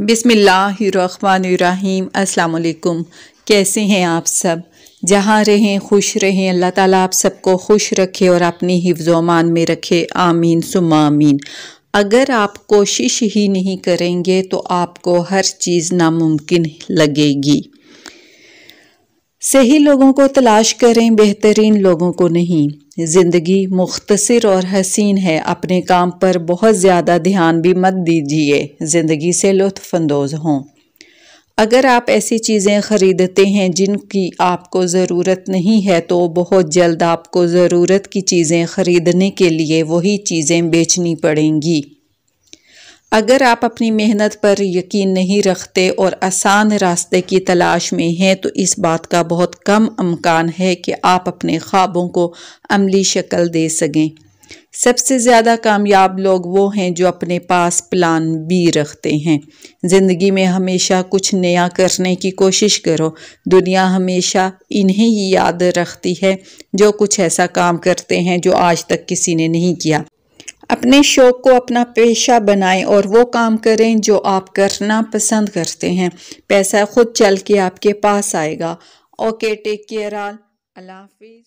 बिसमीम् अल्लाम कैसे हैं आप सब जहाँ रहें खुश रहें अल्लाह ताला आप सबको खुश रखे और अपनी हिफ्ज़ोमान में रखे आमीन सुमा आमीन अगर आप कोशिश ही नहीं करेंगे तो आपको हर चीज़ नामुमकिन लगेगी सही लोगों को तलाश करें बेहतरीन लोगों को नहीं ज़िंदगी मुख्तसर और हसीन है अपने काम पर बहुत ज़्यादा ध्यान भी मत दीजिए ज़िंदगी से लुत्फानंदोज़ हों अगर आप ऐसी चीज़ें ख़रीदते हैं जिनकी आपको ज़रूरत नहीं है तो बहुत जल्द आपको ज़रूरत की चीज़ें ख़रीदने के लिए वही चीज़ें बेचनी पड़ेंगी अगर आप अपनी मेहनत पर यकीन नहीं रखते और आसान रास्ते की तलाश में हैं तो इस बात का बहुत कम अमकान है कि आप अपने ख्वाबों को अमली शक्ल दे सकें सबसे ज़्यादा कामयाब लोग वो हैं जो अपने पास प्लान बी रखते हैं ज़िंदगी में हमेशा कुछ नया करने की कोशिश करो दुनिया हमेशा इन्हें ही याद रखती है जो कुछ ऐसा काम करते हैं जो आज तक किसी ने नहीं किया अपने शौक़ को अपना पेशा बनाएं और वो काम करें जो आप करना पसंद करते हैं पैसा खुद चल के आपके पास आएगा ओके टेक केयर आल अल्लाह हाफिज़